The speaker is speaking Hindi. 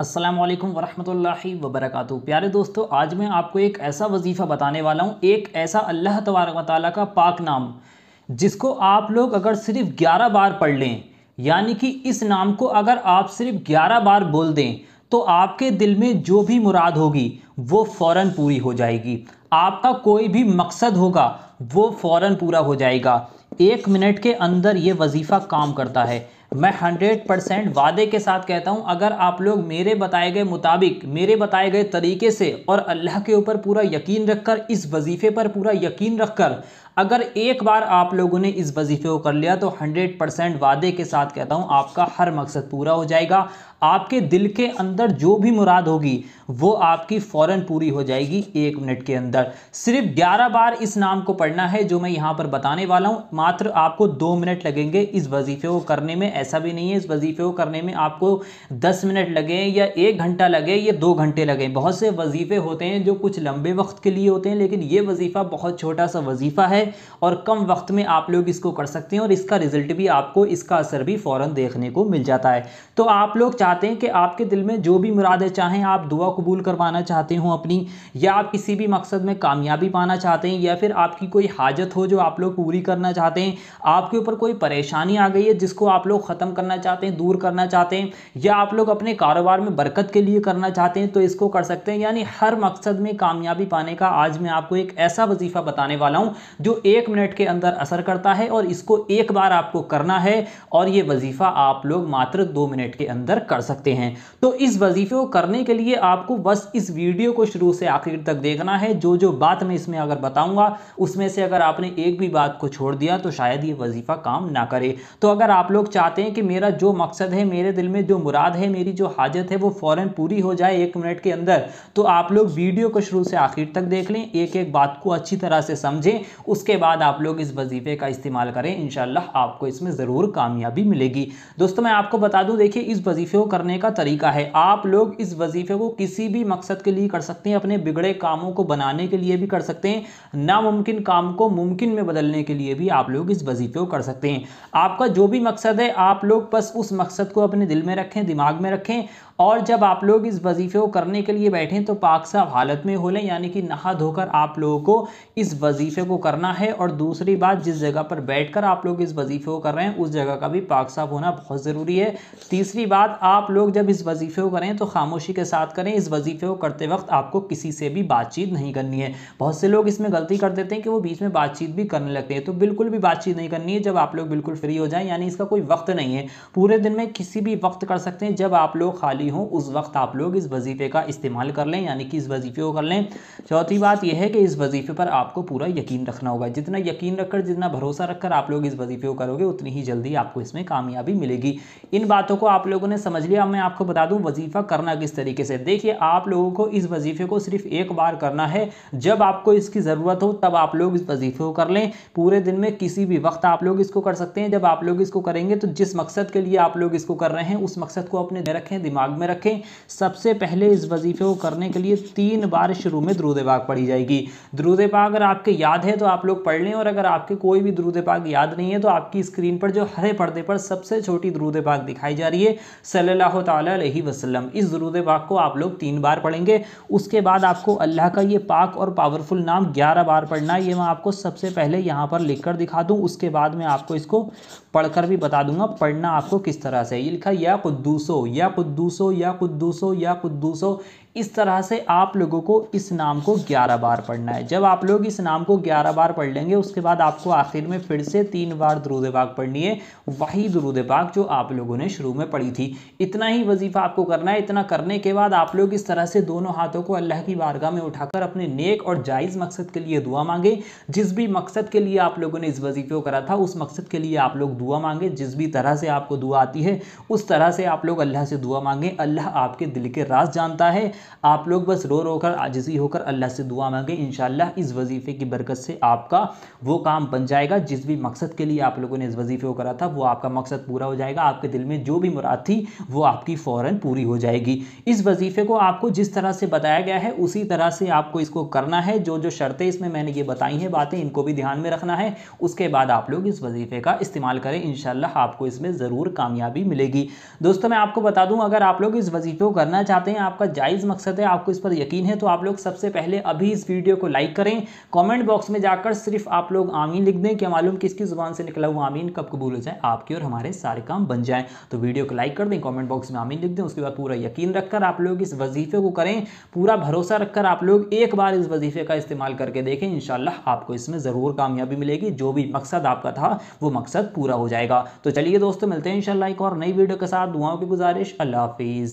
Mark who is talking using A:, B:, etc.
A: असलम वरहमल वबरक प्यारे दोस्तों आज मैं आपको एक ऐसा वजीफ़ा बताने वाला हूँ एक ऐसा अल्लाह तबारक ताली का पाक नाम जिसको आप लोग अगर सिर्फ 11 बार पढ़ लें यानी कि इस नाम को अगर आप सिर्फ 11 बार बोल दें तो आपके दिल में जो भी मुराद होगी वो फ़ौर पूरी हो जाएगी आपका कोई भी मकसद होगा वो फ़ौर पूरा हो जाएगा एक मिनट के अंदर ये वजीफ़ा काम करता है मैं हंड्रेड परसेंट वादे के साथ कहता हूँ अगर आप लोग मेरे बताए गए मुताबिक मेरे बताए गए तरीके से और अल्लाह के ऊपर पूरा यकीन रखकर इस वजीफ़े पर पूरा यकीन रखकर अगर एक बार आप लोगों ने इस वजीफे को कर लिया तो 100 परसेंट वादे के साथ कहता हूँ आपका हर मकसद पूरा हो जाएगा आपके दिल के अंदर जो भी मुराद होगी वो आपकी फ़ौर पूरी हो जाएगी एक मिनट के अंदर सिर्फ 11 बार इस नाम को पढ़ना है जो मैं यहाँ पर बताने वाला हूँ मात्र आपको दो मिनट लगेंगे इस वजीफे को करने में ऐसा भी नहीं है इस वजीफे को करने में आपको दस मिनट लगे या एक घंटा लगे या दो घंटे लगे बहुत से वजीफ़े होते हैं जो कुछ लंबे वक्त के लिए होते हैं लेकिन ये वजीफ़ा बहुत छोटा सा वजीफ़ा है और कम वक्त में आप लोग इसको कर सकते हैं और इसका रिजल्ट भी आपको इसका असर भी फ़ौर देखने को मिल जाता है तो आप लोग चाहते हैं कि आपके दिल में जो भी मुरादें चाहें आप दुआ कबूल करवाना चाहते हो अपनी या आप किसी भी मकसद में कामयाबी पाना चाहते हैं या फिर आपकी कोई हाजत हो जो आप लोग पूरी करना चाहते हैं आपके ऊपर कोई परेशानी आ गई है जिसको आप लोग ख़त्म करना चाहते हैं दूर करना चाहते हैं या आप लोग अपने कारोबार में बरकत के लिए करना चाहते हैं तो इसको कर सकते हैं यानी हर मकसद में कामयाबी पाने का आज मैं आपको एक ऐसा वजीफ़ा बताने वाला हूँ जो एक मिनट के अंदर असर करता है और इसको एक बार आपको करना है और ये वजीफ़ा आप लोग मात्र दो मिनट के अंदर कर सकते हैं तो इस वजीफे को करने के लिए आपको बस इस वीडियो को शुरू से आखिर तक देखना है जो जो बात मैं इसमें अगर बताऊंगा उसमें से अगर आपने एक भी बात को छोड़ दिया तो शायद ये वजीफ़ा काम ना करे तो अगर आप लोग चाहते हैं कि मेरा जो मकसद है मेरे दिल में जो मुराद है मेरी जो हाजत है वो फौरन पूरी हो जाए एक मिनट के अंदर तो आप लोग वीडियो को शुरू से आखिर तक देख लें एक एक बात को अच्छी तरह से समझें उसके उसके बाद आप लोग इस वजीफे का इस्तेमाल करें इन आपको इसमें ज़रूर कामयाबी मिलेगी दोस्तों मैं आपको बता दूं देखिए इस वजीफे को करने का तरीका है आप लोग इस वजीफे को किसी भी मकसद के लिए कर सकते हैं अपने बिगड़े कामों को बनाने के लिए भी कर सकते हैं नामुमकिन काम को मुमकिन में बदलने के लिए भी आप लोग इस वजीफे को कर सकते हैं आपका जो भी मकसद है आप लोग बस उस मकसद को अपने दिल में रखें दिमाग में रखें और जब आप लोग इस वजीफ़े को करने के लिए बैठें तो पाक साफ हालत में हो लें यानी कि नहा धोकर आप लोगों को इस वजीफ़े को करना है और दूसरी बात जिस जगह पर बैठकर आप लोग इस वजीफ़े को कर रहे हैं उस जगह का भी पाक साफ होना बहुत ज़रूरी है तीसरी बात आप लोग जब इस वजीफ़े को करें तो खामोशी के साथ करें इस वजीफ़े को करते वक्त आपको किसी से भी बातचीत नहीं करनी है बहुत से लोग इसमें गलती कर देते हैं कि वो बीच में बातचीत भी करने लगते हैं तो बिल्कुल भी बातचीत नहीं करनी है जब आप लोग बिल्कुल फ्री हो जाएं यानी इसका कोई वक्त नहीं है पूरे दिन में किसी भी वक्त कर सकते हैं जब आप लोग खाली रही हूँ उस वक्त आप लोग इस वजीफ़े का इस्तेमाल कर लें यानी कि इस वजीफ़े को कर लें चौथी बात यह है कि इस वजीफ़े पर आपको पूरा यकीन रखना होगा जितना यकीन रखकर जितना भरोसा रखकर आप लोग इस वजीफ़े को करोगे उतनी ही जल्दी आपको इसमें कामयाबी मिलेगी इन बातों को आप लोगों ने समझ लिया मैं आपको बता दूँ वजीफ़ा करना किस तरीके से देखिए आप लोगों को इस वजीफ़े को सिर्फ एक बार करना है जब आपको इसकी ज़रूरत हो तब आप लोग इस वजीफ़े को कर लें पूरे दिन में किसी भी वक्त आप लोग इसको कर सकते हैं जब आप लोग इसको करेंगे तो जिस मकसद के लिए आप लोग इसको कर रहे हैं उस मकसद को अपने रखें दिमाग में रखें सबसे पहले इस वजीफे को करने के लिए तीन बार शुरू में दरूद पाक पढ़ी जाएगी दरूद पाक अगर आपके याद है तो आप लोग पढ़ लें और अगर आपके कोई भी दरूद पाक याद नहीं है तो आपकी स्क्रीन पर जो हरे पर्दे पर सबसे छोटी दरूद पाक दिखाई जा रही है सल्ला वसलम इस दरूद पाक को आप लोग तीन बार पढ़ेंगे उसके बाद आपको अल्लाह का ये पाक और पावरफुल नाम ग्यारह बार पढ़ना ये मैं आपको सबसे पहले यहाँ पर लिख दिखा दूँ उसके बाद मैं आपको इसको पढ़कर भी बता दूंगा पढ़ना आपको किस तरह से ये लिखा या कुद्दूसो या कुद्दूसो या या कुद्दूसो या कुद्दूसो इस तरह से आप लोगों को इस नाम को ग्यारह बार पढ़ना है जब आप लोग इस नाम को ग्यारह बार पढ़ लेंगे उसके बाद आपको आखिर में फिर से तीन बार दरूद पाक पढ़नी है वही दरूद पाक जो आप लोगों ने शुरू में पढ़ी थी इतना ही वजीफ़ा आपको करना है इतना करने के बाद आप लोग इस तरह से दोनों हाथों को अल्लाह की बारगाह में उठाकर अपने नेक और जायज़ मकसद के लिए दुआ मांगे जिस भी मकसद के लिए आप लोगों ने इस वजीफे को करा था उस मकसद के लिए आप लोग दुआ मांगे जिस भी तरह से आपको दुआ आती है उस तरह से आप लोग अल्लाह से दुआ मांगे अल्लाह आपके दिल के राज जानता है आप लोग बस रो कर आजिजी होकर अल्लाह से दुआ मांगे इन इस वजीफ़े की बरकत से आपका वो काम बन जाएगा जिस भी मकसद के लिए आप लोगों ने इस वजीफ़े को करा था वो आपका मकसद पूरा हो जाएगा आपके दिल में जो भी मुराद थी वो आपकी फ़ौर पूरी हो जाएगी इस वजीफ़े को आपको जिस तरह से बताया गया है उसी तरह से आपको इसको करना है जो जो शर्तें इसमें मैंने ये बताई हैं बातें इनको भी ध्यान में रखना है उसके बाद आप लोग इस वजीफ़े का इस्तेमाल करें इन आपको इसमें ज़रूर कामयाबी मिलेगी दोस्तों मैं आपको बता दूँ अगर आप लोग इस वजीफ़े को करना चाहते हैं आपका जायज़ मकसद है आपको इस पर यकीन है तो आप लोग सबसे पहले अभी इस वीडियो को लाइक करें कमेंट बॉक्स में जाकर सिर्फ आप लोग आमीन लिख दें क्या मालूम किसकी ज़ुबान से निकला हुआ आमीन कब कबूल हो जाए आपके और हमारे सारे काम बन जाए तो वीडियो को लाइक कर दें कॉमेंट बॉक्स में आमीन लिख दें उसके बाद पूरा यकीन रखकर आप लोग इस वजीफे को करें पूरा भरोसा रखकर आप लोग एक बार इस वजीफे का इस्तेमाल करके देखें इन आपको इसमें ज़रूर कामयाबी मिलेगी जो भी मकसद आपका था वो मकसद पूरा हो जाएगा तो चलिए दोस्तों मिलते हैं इंशाल्लाह एक और नई वीडियो के साथ दुआओं की गुजारिश अल्लाह हाफिज़